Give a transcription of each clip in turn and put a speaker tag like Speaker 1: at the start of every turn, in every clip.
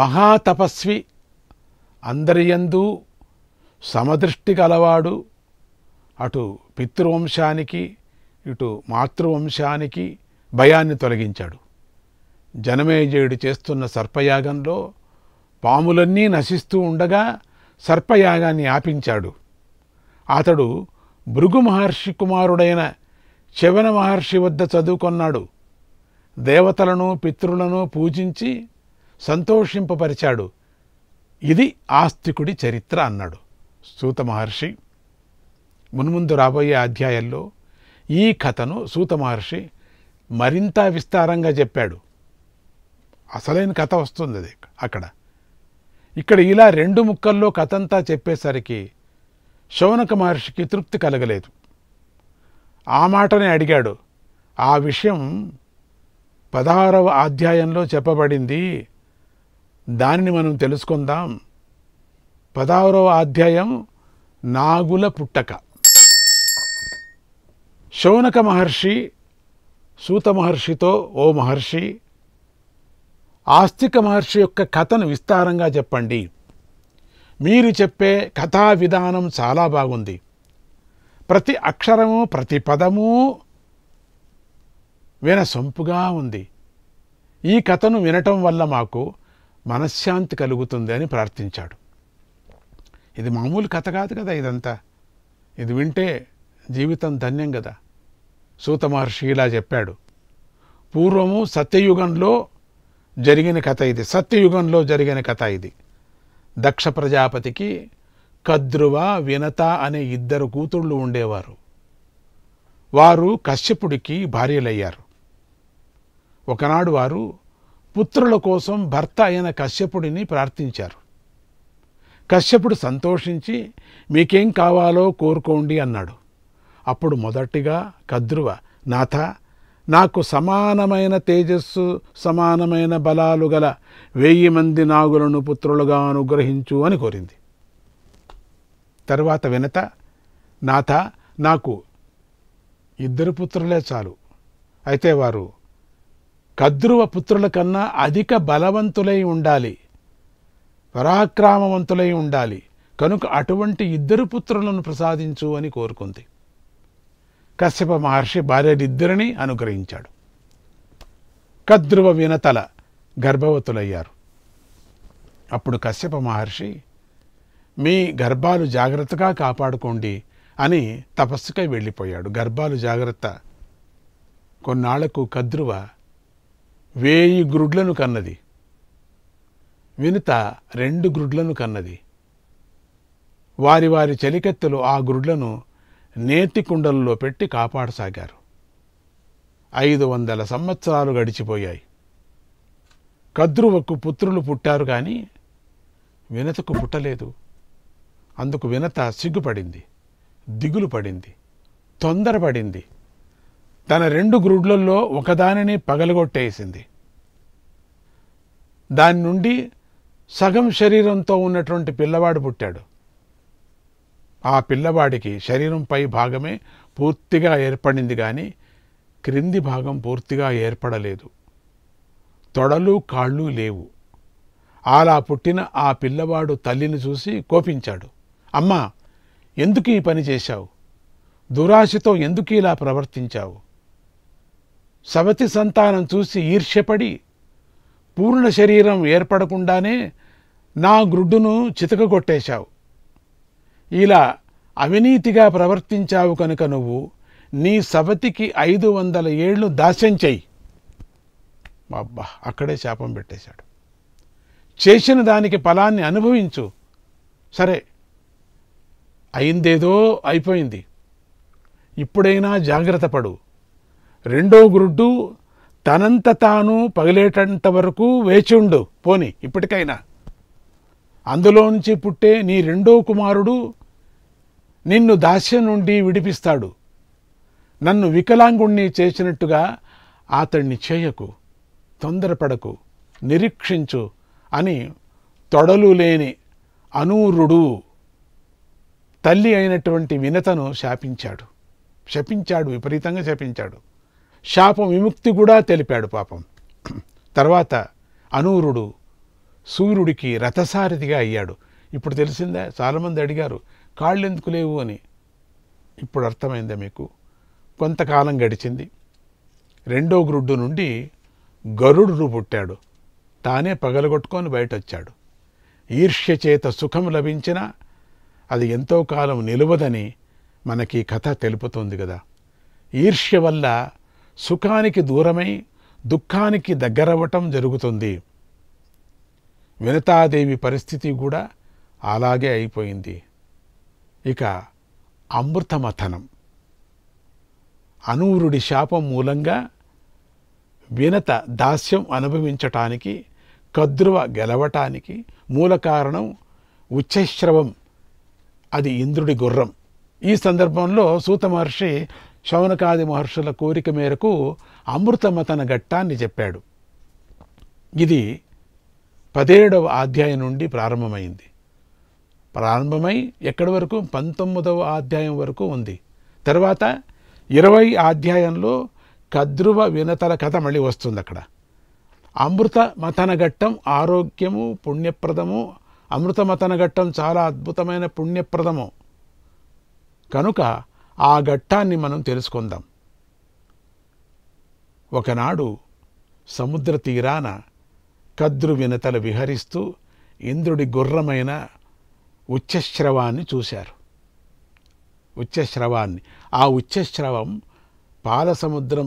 Speaker 1: మహాతపస్వి అందరియందు సమదృష్టి గలవాడు అటు పితృవంశానికి ఇటు మాతృవంశానికి భయాన్ని తొలగించాడు జనమేజయుడు చేస్తున్న సర్పయాగంలో పాములన్నీ నశిస్తూ ఉండగా సర్పయాగాన్ని ఆపించాడు అతడు భృగు మహర్షి కుమారుడైన శవన మహర్షి వద్ద చదువుకొన్నాడు దేవతలను పితృలను పూజించి సంతోషింపపరిచాడు ఇది ఆస్తికుడి చరిత్ర అన్నాడు సూత మహర్షి మున్ముందు రాబోయే అధ్యాయంలో ఈ కథను సూత మహర్షి మరింత విస్తారంగా చెప్పాడు అసలైన కథ వస్తుంది అది అక్కడ ఇక్కడ ఇలా రెండు ముక్కల్లో కథంతా చెప్పేసరికి శౌనక మహర్షికి తృప్తి కలగలేదు ఆ మాటనే అడిగాడు ఆ విషయం పదహారవ అధ్యాయంలో చెప్పబడింది దానిని మనం తెలుసుకుందాం పదహారవ అధ్యాయం నాగుల పుట్టక శౌనక మహర్షి సూత మహర్షితో ఓ మహర్షి ఆస్తిక మహర్షి యొక్క కథను విస్తారంగా చెప్పండి మీరు చెప్పే కథా విధానం చాలా బాగుంది ప్రతి అక్షరము ప్రతి పదము వినసొంపుగా ఉంది ఈ కథను వినటం వల్ల మాకు మనశ్శాంతి కలుగుతుంది అని ప్రార్థించాడు ఇది మామూలు కథ కాదు కదా ఇదంతా ఇది వింటే జీవితం ధన్యం కదా సూత మహర్షి ఇలా చెప్పాడు పూర్వము సత్యయుగంలో జరిగిన కథ ఇది సత్యయుగంలో జరిగిన కథ ఇది దక్ష ప్రజాపతికి కద్రువ వినత అనే ఇద్దరు కూతుళ్ళు ఉండేవారు వారు కశ్యపుడికి భార్యలయ్యారు ఒకనాడు వారు పుత్రుల కోసం భర్త అయిన కశ్యపుడిని ప్రార్థించారు కశ్యపుడు సంతోషించి మీకేం కావాలో కోరుకోండి అన్నాడు అప్పుడు మొదటిగా కద్రువ నాథ నాకు సమానమైన తేజస్సు సమానమైన బలాలు గల వెయ్యి మంది నాగులను పుత్రులుగా అనుగ్రహించు అని కోరింది తర్వాత వినత నాథ నాకు ఇద్దరు పుత్రులే చాలు అయితే వారు కద్రువ పుత్రుల కన్నా అధిక బలవంతులై ఉండాలి పరాక్రమవంతులై ఉండాలి కనుక అటువంటి ఇద్దరు పుత్రులను ప్రసాదించు అని కోరుకుంది కశ్యప మహర్షి భార్యలిద్దరిని అనుగ్రహించాడు కద్రువ వినతల గర్భవతులయ్యారు అప్పుడు కశ్యప మహర్షి మీ గర్భాలు జాగ్రత్తగా కాపాడుకోండి అని తపస్సుకై వెళ్ళిపోయాడు గర్భాలు జాగ్రత్త కొన్నాళ్లకు కద్రువ వేయి గ్రుడ్లను కన్నది వినుత రెండు గ్రుడ్లను కన్నది వారి వారి చలికత్తెలు ఆ గ్రుడ్లను నేతి కుండల్లో పెట్టి కాపాడసాగారు ఐదు వందల సంవత్సరాలు గడిచిపోయాయి కద్రువకు పుత్రులు పుట్టారు కానీ వినతకు పుట్టలేదు అందుకు వినత సిగ్గుపడింది దిగులు పడింది తొందరపడింది తన రెండు గ్రుడ్లల్లో ఒకదానిని పగలగొట్టేసింది దాని నుండి సగం శరీరంతో ఉన్నటువంటి పిల్లవాడు పుట్టాడు ఆ పిల్లవాడికి శరీరంపై భాగమే పూర్తిగా ఏర్పడింది కానీ క్రింది భాగం పూర్తిగా ఏర్పడలేదు తొడలు కాళ్ళు లేవు అలా పుట్టిన ఆ పిల్లవాడు తల్లిని చూసి కోపించాడు అమ్మా ఎందుకు ఈ పని చేశావు దురాశతో ఎందుకు ఇలా ప్రవర్తించావు సవతి సంతానం చూసి ఈర్ష్యపడి పూర్ణ శరీరం ఏర్పడకుండానే నా గ్రుడ్డును చితకగొట్టేశావు ఇలా అవినీతిగా ప్రవర్తించావు కనుక నువ్వు నీ సవతికి ఐదు వందల ఏళ్ళు దాస్యం చెయ్యి అబ్బా అక్కడే శాపం పెట్టేశాడు చేసిన దానికి ఫలాన్ని అనుభవించు సరే అయిందేదో అయిపోయింది ఇప్పుడైనా జాగ్రత్త పడు రెండో గురుడు తనంత తాను పగిలేటంత వరకు ఉండు పోని ఇప్పటికైనా అందులో నుంచి పుట్టే నీ రెండో కుమారుడు నిన్ను దాస్యం నుండి విడిపిస్తాడు నన్ను వికలాంగుణ్ణి చేసినట్టుగా అతణ్ణి చేయకు తొందరపడకు నిరీక్షించు అని తొడలు లేని అనూరుడు తల్లి అయినటువంటి వినతను శాపించాడు శపించాడు విపరీతంగా శపించాడు శాపం విముక్తి కూడా తెలిపాడు పాపం తర్వాత అనూరుడు సూర్యుడికి రథసారథిగా అయ్యాడు ఇప్పుడు తెలిసిందా చాలామంది అడిగారు కాళ్ళు ఎందుకు లేవు అని ఇప్పుడు అర్థమైందా మీకు కొంతకాలం గడిచింది రెండో గ్రుడ్డు నుండి గరుడును పుట్టాడు తానే పగలగొట్టుకొని బయటొచ్చాడు ఈర్ష్య చేత సుఖం లభించినా అది ఎంతో కాలం నిలువదని మనకి కథ తెలుపుతుంది కదా ఈర్ష్య వల్ల సుఖానికి దూరమై దుఃఖానికి దగ్గరవ్వటం జరుగుతుంది వినతాదేవి పరిస్థితి కూడా అలాగే అయిపోయింది ఇక అమృతమథనం అనూరుడి శాపం మూలంగా వినత దాస్యం అనుభవించటానికి కద్రువ గెలవటానికి మూల కారణం ఉచ్చశ్రవం అది ఇంద్రుడి గుర్రం ఈ సందర్భంలో సూతమహర్షి శౌనకాది మహర్షుల కోరిక మేరకు అమృతమతన ఘట్టాన్ని చెప్పాడు ఇది పదిహేడవ అధ్యాయం నుండి ప్రారంభమైంది ప్రారంభమై ఎక్కడి వరకు పంతొమ్మిదవ అధ్యాయం వరకు ఉంది తర్వాత ఇరవై అధ్యాయంలో కద్రువ వినతల కథ మళ్ళీ వస్తుంది అక్కడ అమృత మతన ఘట్టం ఆరోగ్యము పుణ్యప్రదము అమృత మతన ఘట్టం చాలా అద్భుతమైన పుణ్యప్రదము కనుక ఆ ఘట్టాన్ని మనం తెలుసుకుందాం ఒకనాడు సముద్ర తీరాన కద్రు వినతలు విహరిస్తూ ఇంద్రుడి గుర్రమైన ఉచ్చశ్రవాన్ని చూశారు ఉచ్చశ్రవాన్ని ఆ ఉచ్చశ్రవం పాలసముద్రం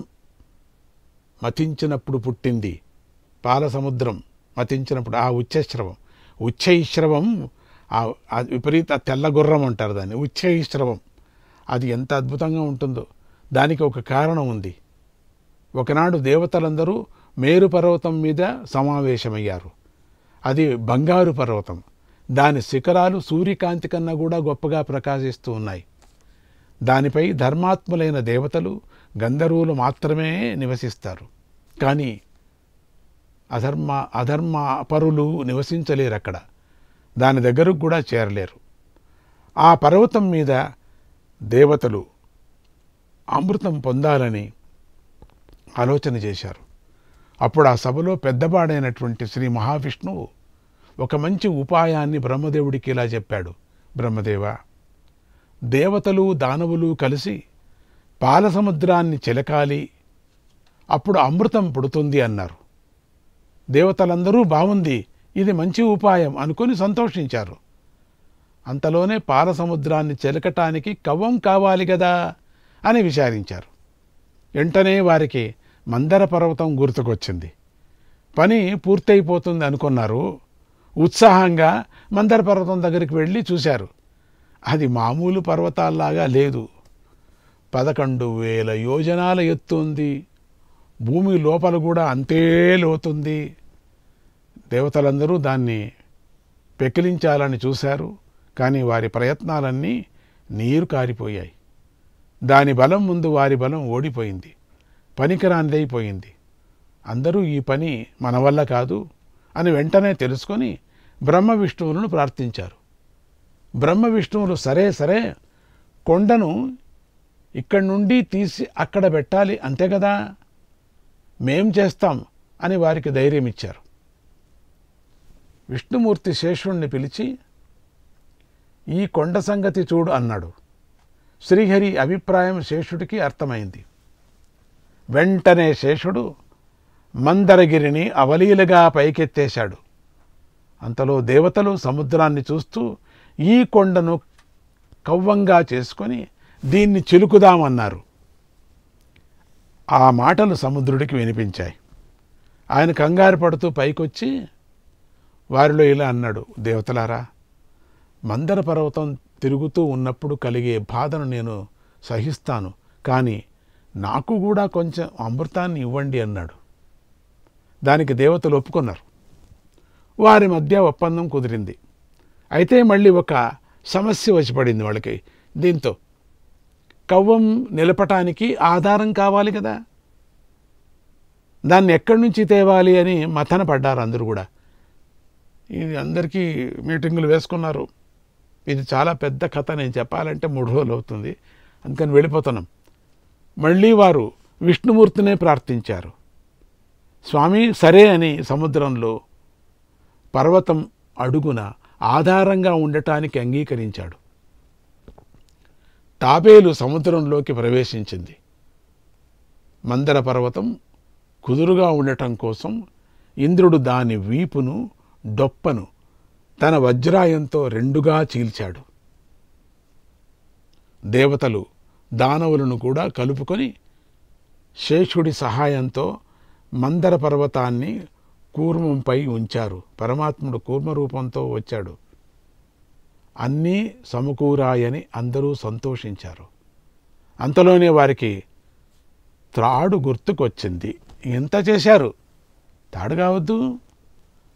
Speaker 1: మతించినప్పుడు పుట్టింది పాలసముద్రం మతించినప్పుడు ఆ ఉచ్చశ్రవం ఉచ్చైశ్రవం ఆ విపరీత తెల్లగుర్రం అంటారు దాన్ని ఉచ్చైశ్రవం అది ఎంత అద్భుతంగా ఉంటుందో దానికి ఒక కారణం ఉంది ఒకనాడు దేవతలందరూ మేరు పర్వతం మీద సమావేశమయ్యారు అది బంగారు పర్వతం దాని శిఖరాలు సూర్యకాంతి కన్నా కూడా గొప్పగా ప్రకాశిస్తూ ఉన్నాయి దానిపై ధర్మాత్ములైన దేవతలు గంధర్వులు మాత్రమే నివసిస్తారు కానీ అధర్మ అధర్మ అపరులు నివసించలేరు అక్కడ దాని దగ్గరకు కూడా చేరలేరు ఆ పర్వతం మీద దేవతలు అమృతం పొందాలని ఆలోచన చేశారు అప్పుడు ఆ సభలో పెద్దవాడైనటువంటి శ్రీ మహావిష్ణువు ఒక మంచి ఉపాయాన్ని బ్రహ్మదేవుడికి ఇలా చెప్పాడు బ్రహ్మదేవ దేవతలు దానవులు కలిసి పాలసముద్రాన్ని చిలకాలి అప్పుడు అమృతం పుడుతుంది అన్నారు దేవతలందరూ బాగుంది ఇది మంచి ఉపాయం అనుకుని సంతోషించారు అంతలోనే పారసముద్రాన్ని చెలకటానికి కవ్వం కావాలి గదా అని విచారించారు వెంటనే వారికి మందర పర్వతం గుర్తుకొచ్చింది పని పూర్తయిపోతుంది అనుకున్నారు ఉత్సాహంగా మందర పర్వతం దగ్గరికి వెళ్ళి చూశారు అది మామూలు పర్వతాల్లాగా లేదు పదకొండు వేల యోజనాల ఎత్తుంది భూమి లోపల కూడా అంతే లోతుంది దేవతలందరూ దాన్ని పెకిలించాలని చూశారు కానీ వారి ప్రయత్నాలన్నీ నీరు కారిపోయాయి దాని బలం ముందు వారి బలం ఓడిపోయింది పనికిరానిదైపోయింది అందరూ ఈ పని మన వల్ల కాదు అని వెంటనే తెలుసుకొని బ్రహ్మ విష్ణువులను ప్రార్థించారు బ్రహ్మ విష్ణువులు సరే సరే కొండను ఇక్కడి నుండి తీసి అక్కడ పెట్టాలి అంతే కదా మేం చేస్తాం అని వారికి ధైర్యం ఇచ్చారు విష్ణుమూర్తి శేషుణ్ణి పిలిచి ఈ కొండ సంగతి చూడు అన్నాడు శ్రీహరి అభిప్రాయం శేషుడికి అర్థమైంది వెంటనే శేషుడు మందరగిరిని అవలీలగా పైకెత్తేశాడు అంతలో దేవతలు సముద్రాన్ని చూస్తూ ఈ కొండను కవ్వంగా చేసుకొని దీన్ని చిలుకుదామన్నారు ఆ మాటలు సముద్రుడికి వినిపించాయి ఆయన కంగారు పడుతూ పైకొచ్చి వారిలో ఇలా అన్నాడు దేవతలారా మందర పర్వతం తిరుగుతూ ఉన్నప్పుడు కలిగే బాధను నేను సహిస్తాను కానీ నాకు కూడా కొంచెం అమృతాన్ని ఇవ్వండి అన్నాడు దానికి దేవతలు ఒప్పుకున్నారు వారి మధ్య ఒప్పందం కుదిరింది అయితే మళ్ళీ ఒక సమస్య వచ్చిపడింది వాళ్ళకి దీంతో కవ్వం నిలపటానికి ఆధారం కావాలి కదా దాన్ని ఎక్కడి నుంచి తేవాలి అని మథన పడ్డారు అందరూ కూడా ఇది అందరికీ మీటింగులు వేసుకున్నారు ఇది చాలా పెద్ద కథ నేను చెప్పాలంటే మూడు రోజులు అవుతుంది అందుకని వెళ్ళిపోతున్నాం మళ్ళీ వారు విష్ణుమూర్తినే ప్రార్థించారు స్వామి సరే అని సముద్రంలో పర్వతం అడుగున ఆధారంగా ఉండటానికి అంగీకరించాడు తాబేలు సముద్రంలోకి ప్రవేశించింది మందర పర్వతం కుదురుగా ఉండటం కోసం ఇంద్రుడు దాని వీపును డొప్పను తన వజ్రాయంతో రెండుగా చీల్చాడు దేవతలు దానవులను కూడా కలుపుకొని శేషుడి సహాయంతో మందర పర్వతాన్ని కూర్మంపై ఉంచారు పరమాత్ముడు కూర్మరూపంతో వచ్చాడు అన్నీ సమకూరాయని అందరూ సంతోషించారు అంతలోనే వారికి త్రాడు గుర్తుకొచ్చింది ఎంత చేశారు తాడు కావద్దు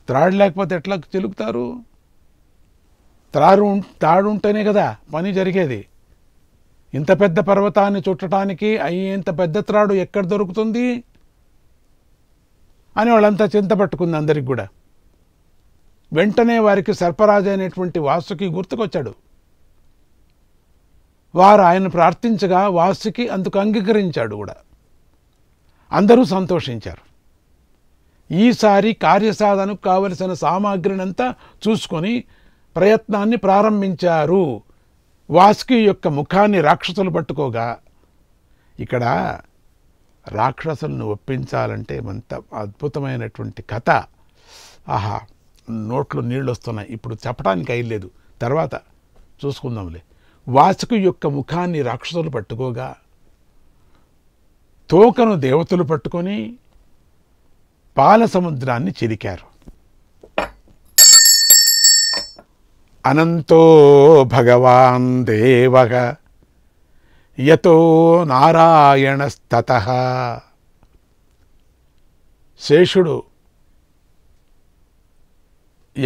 Speaker 1: త్రాడు లేకపోతే ఎట్లా చిలుకుతారు త్రారు తాడుంటేనే కదా పని జరిగేది ఇంత పెద్ద పర్వతాన్ని చుట్టడానికి అయ్యేంత పెద్ద త్రాడు ఎక్కడ దొరుకుతుంది అని వాళ్ళంతా చింత పట్టుకుంది అందరికి కూడా వెంటనే వారికి సర్పరాజు అనేటువంటి వాసుకి గుర్తుకొచ్చాడు వారు ఆయన ప్రార్థించగా వాసుకి అందుకు అంగీకరించాడు కూడా అందరూ సంతోషించారు ఈసారి కార్యసాధనకు కావలసిన సామాగ్రినంతా చూసుకొని ప్రయత్నాన్ని ప్రారంభించారు వాస్కి యొక్క ముఖాన్ని రాక్షసులు పట్టుకోగా ఇక్కడ రాక్షసులను ఒప్పించాలంటే అంత అద్భుతమైనటువంటి కథ ఆహా నోట్లో నీళ్ళు వస్తున్నాయి ఇప్పుడు చెప్పడానికి అయ్యలేదు తర్వాత చూసుకుందాంలే వాసుకు యొక్క ముఖాన్ని రాక్షసులు పట్టుకోగా తోకను దేవతలు పట్టుకొని పాల సముద్రాన్ని చిరికారు అనంతో భగవాన్ దేవ యతో నారాయణస్తత శేషుడు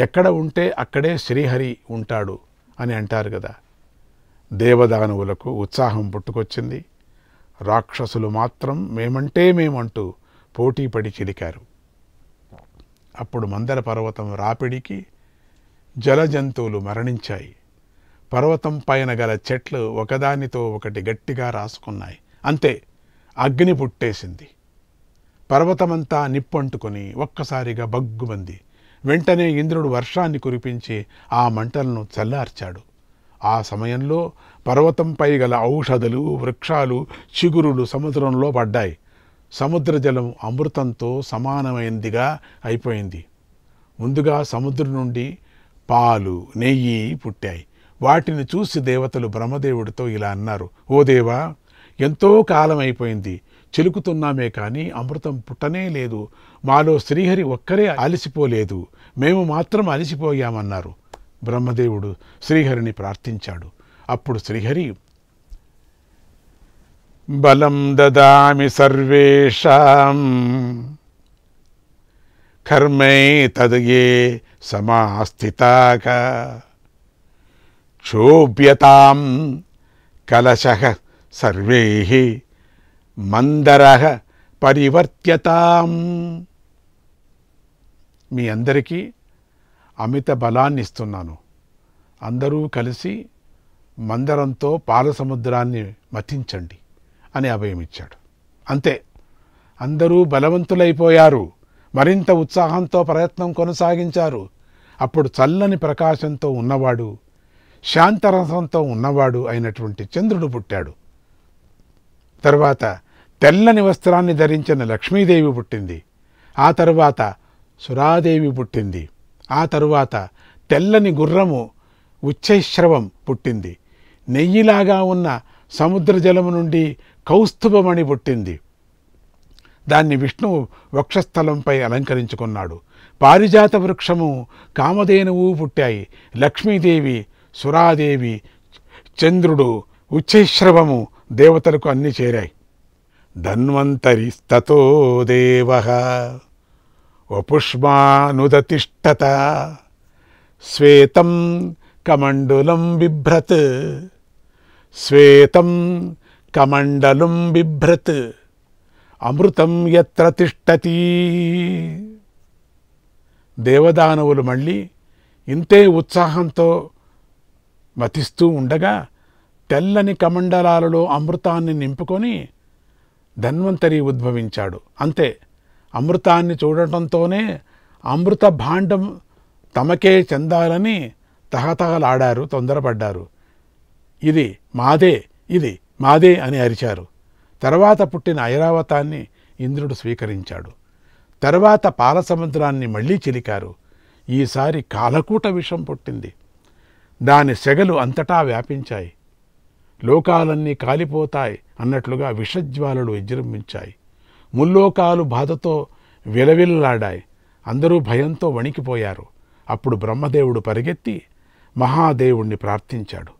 Speaker 1: ఎక్కడ ఉంటే అక్కడే శ్రీహరి ఉంటాడు అని అంటారు కదా దేవదానవులకు ఉత్సాహం పుట్టుకొచ్చింది రాక్షసులు మాత్రం మేమంటే మేమంటూ పోటీపడి చిలికారు అప్పుడు మందర పర్వతం రాపిడికి జల జంతువులు మరణించాయి పర్వతం పైన గల చెట్లు ఒకదానితో ఒకటి గట్టిగా రాసుకున్నాయి అంతే అగ్ని పుట్టేసింది పర్వతమంతా నిప్పంటుకొని ఒక్కసారిగా బగ్గుమంది వెంటనే ఇంద్రుడు వర్షాన్ని కురిపించి ఆ మంటలను చల్లార్చాడు ఆ సమయంలో పర్వతంపై గల ఔషధలు వృక్షాలు చిగురులు సముద్రంలో పడ్డాయి సముద్ర జలం అమృతంతో సమానమైనదిగా అయిపోయింది ముందుగా సముద్రం నుండి పాలు నెయ్యి పుట్టాయి వాటిని చూసి దేవతలు బ్రహ్మదేవుడితో ఇలా అన్నారు ఓ దేవా ఎంతో కాలం అయిపోయింది చిలుకుతున్నామే కానీ అమృతం పుట్టనే లేదు మాలో శ్రీహరి ఒక్కరే అలసిపోలేదు మేము మాత్రం అలసిపోయామన్నారు బ్రహ్మదేవుడు శ్రీహరిని ప్రార్థించాడు అప్పుడు శ్రీహరి బలం దదామి సర్వేషాం కర్మే తదయే సమాస్థితాక క్షోభ్యతాం కలశ సర్వే మందర పరివర్త్యతాం మీ అందరికీ అమిత బలాన్ని ఇస్తున్నాను అందరూ కలిసి మందరంతో పాల సముద్రాన్ని మతించండి అని అభయమిచ్చాడు అంతే అందరూ బలవంతులైపోయారు మరింత ఉత్సాహంతో ప్రయత్నం కొనసాగించారు అప్పుడు చల్లని ప్రకాశంతో ఉన్నవాడు శాంతరసంతో ఉన్నవాడు అయినటువంటి చంద్రుడు పుట్టాడు తర్వాత తెల్లని వస్త్రాన్ని ధరించిన లక్ష్మీదేవి పుట్టింది ఆ తరువాత సురాదేవి పుట్టింది ఆ తరువాత తెల్లని గుర్రము ఉచ్చైశ్రవం పుట్టింది నెయ్యిలాగా ఉన్న సముద్ర జలము నుండి కౌస్తుభమణి పుట్టింది దాన్ని విష్ణువు వక్షస్థలంపై అలంకరించుకున్నాడు పారిజాత వృక్షము కామధేనువు పుట్టాయి లక్ష్మీదేవి సురాదేవి చంద్రుడు ఉచ్చైశ్రవము దేవతలకు అన్ని చేరాయి ధన్వంతరిస్తతో దేవ వపుష్మానుదతిష్టత శ్వేతం కమండులం బిభ్రత్ శ్వేతం కమండలం బిభ్రత్ అమృతం ఎత్ర తిష్టతి దేవదానవులు మళ్ళీ ఇంతే ఉత్సాహంతో మతిస్తూ ఉండగా తెల్లని కమండలాలలో అమృతాన్ని నింపుకొని ధన్వంతరి ఉద్భవించాడు అంతే అమృతాన్ని చూడటంతోనే అమృత భాండం తమకే చెందాలని తహతహలాడారు తొందరపడ్డారు ఇది మాదే ఇది మాదే అని అరిచారు తర్వాత పుట్టిన ఐరావతాన్ని ఇంద్రుడు స్వీకరించాడు తర్వాత పాలసముద్రాన్ని మళ్లీ చిలికారు ఈసారి కాలకూట విషం పుట్టింది దాని సెగలు అంతటా వ్యాపించాయి లోకాలన్నీ కాలిపోతాయి అన్నట్లుగా విషజ్వాలలు విజృంభించాయి ముల్లోకాలు బాధతో విలవిల్లాడాయి అందరూ భయంతో వణికిపోయారు అప్పుడు బ్రహ్మదేవుడు పరిగెత్తి మహాదేవుణ్ణి ప్రార్థించాడు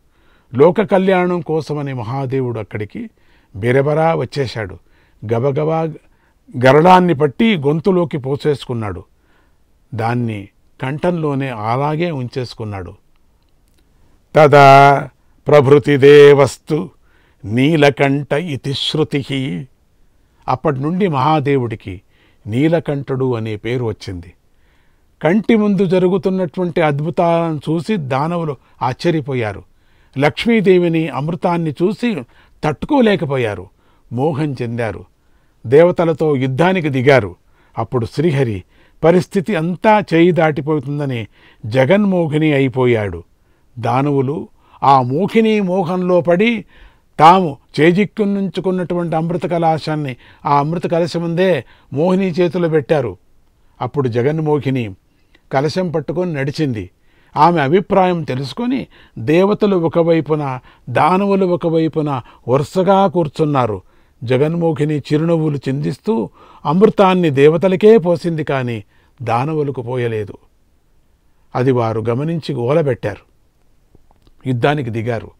Speaker 1: లోక కళ్యాణం కోసమని మహాదేవుడు అక్కడికి బెరబరా వచ్చేశాడు గబగబా గరళాన్ని పట్టి గొంతులోకి పోసేసుకున్నాడు దాన్ని కంఠంలోనే అలాగే ఉంచేసుకున్నాడు తదా ప్రభృతి దేవస్తు నీలకంఠ ఇతి శృతి అప్పటి నుండి మహాదేవుడికి నీలకంఠుడు అనే పేరు వచ్చింది కంటి ముందు జరుగుతున్నటువంటి అద్భుతాలను చూసి దానవులు ఆశ్చర్యపోయారు లక్ష్మీదేవిని అమృతాన్ని చూసి తట్టుకోలేకపోయారు మోహం చెందారు దేవతలతో యుద్ధానికి దిగారు అప్పుడు శ్రీహరి పరిస్థితి అంతా చేయి దాటిపోతుందని జగన్మోహిని అయిపోయాడు దానవులు ఆ మోహిని మోహంలో పడి తాము చేజిక్కునుంచుకున్నటువంటి అమృత కలాశాన్ని ఆ అమృత కలశముందే మోహిని చేతులు పెట్టారు అప్పుడు జగన్మోహిని కలశం పట్టుకొని నడిచింది ఆమె అభిప్రాయం తెలుసుకొని దేవతలు ఒకవైపున దానవులు ఒకవైపున వరుసగా కూర్చున్నారు జగన్మోహిని చిరునవ్వులు చిందిస్తూ అమృతాన్ని దేవతలకే పోసింది కానీ దానవులకు పోయలేదు అది వారు గమనించి ఓలబెట్టారు యుద్ధానికి దిగారు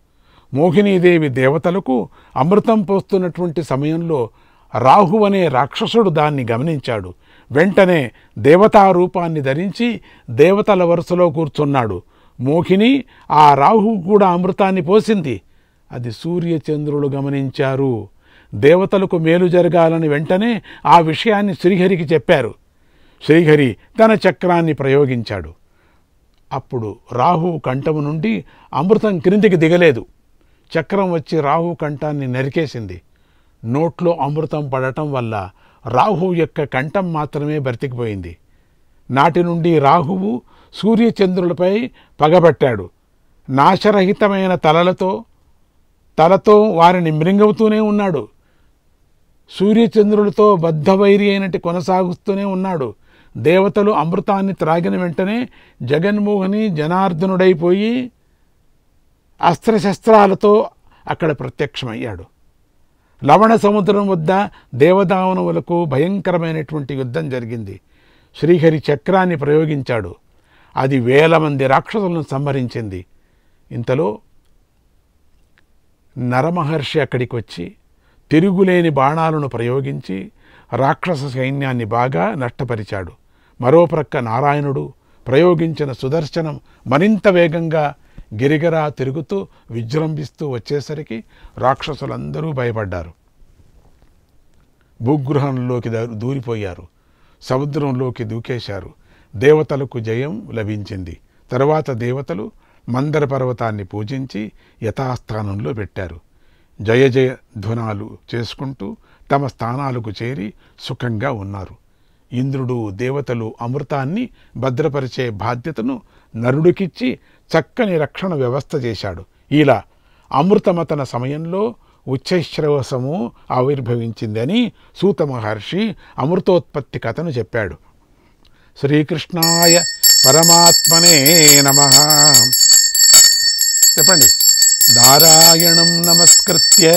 Speaker 1: మోహినీదేవి దేవతలకు అమృతం పోస్తున్నటువంటి సమయంలో రాహు అనే రాక్షసుడు దాన్ని గమనించాడు వెంటనే దేవతారూపాన్ని ధరించి దేవతల వరుసలో కూర్చున్నాడు మోహిని ఆ రాహు కూడా అమృతాన్ని పోసింది అది సూర్యచంద్రులు గమనించారు దేవతలకు మేలు జరగాలని వెంటనే ఆ విషయాన్ని శ్రీహరికి చెప్పారు శ్రీహరి తన చక్రాన్ని ప్రయోగించాడు అప్పుడు రాహు కంఠము నుండి అమృతం క్రిందికి దిగలేదు చక్రం వచ్చి రాహు కంఠాన్ని నరికేసింది నోట్లో అమృతం పడటం వల్ల రాహు యొక్క కంఠం మాత్రమే బ్రతికిపోయింది నాటి నుండి రాహువు సూర్యచంద్రులపై పగబట్టాడు నాశరహితమైన తలలతో తలతో వారిని మృంగవుతూనే ఉన్నాడు సూర్యచంద్రులతో బద్ధవైరి అయినట్టు కొనసాగుస్తూనే ఉన్నాడు దేవతలు అమృతాన్ని త్రాగిన వెంటనే జగన్మోహని జనార్దనుడైపోయి అస్త్రశస్త్రాలతో అక్కడ ప్రత్యక్షమయ్యాడు లవణ సముద్రం వద్ద దేవదావనవులకు భయంకరమైనటువంటి యుద్ధం జరిగింది శ్రీహరి చక్రాన్ని ప్రయోగించాడు అది వేల మంది రాక్షసులను సంహరించింది ఇంతలో నరమహర్షి అక్కడికి వచ్చి తిరుగులేని బాణాలను ప్రయోగించి రాక్షస సైన్యాన్ని బాగా నష్టపరిచాడు మరోప్రక్క నారాయణుడు ప్రయోగించిన సుదర్శనం మరింత వేగంగా గిరిగరా తిరుగుతూ విజృంభిస్తూ వచ్చేసరికి రాక్షసులందరూ భయపడ్డారు భూగ్రహంలోకి దూరిపోయారు సముద్రంలోకి దూకేశారు దేవతలకు జయం లభించింది తరువాత దేవతలు మందర పర్వతాన్ని పూజించి యథాస్థానంలో పెట్టారు జయ జయ ధ్వనాలు చేసుకుంటూ తమ స్థానాలకు చేరి సుఖంగా ఉన్నారు ఇంద్రుడు దేవతలు అమృతాన్ని భద్రపరిచే బాధ్యతను నరుడికిచ్చి చక్కని రక్షణ వ్యవస్థ చేశాడు ఇలా అమృతమతన సమయంలో ఉచ్చైశ్రవసము ఆవిర్భవించిందని సూత మహర్షి అమృతోత్పత్తి కథను చెప్పాడు శ్రీకృష్ణాయ పరమాత్మనే నమ చెప్పండి నారాయణం నమస్కృత్య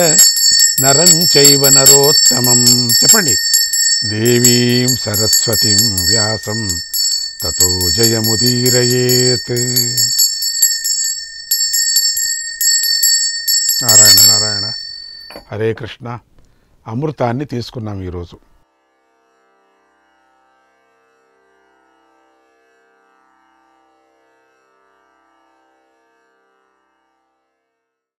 Speaker 1: నరం చైవ నరోత్తమం చెప్పండి దేవీం సరస్వతిం వ్యాసం తతో జయముదీరయేత్ నారాయణ నారాయణ హరే కృష్ణ అమృతాన్ని తీసుకున్నాం ఈరోజు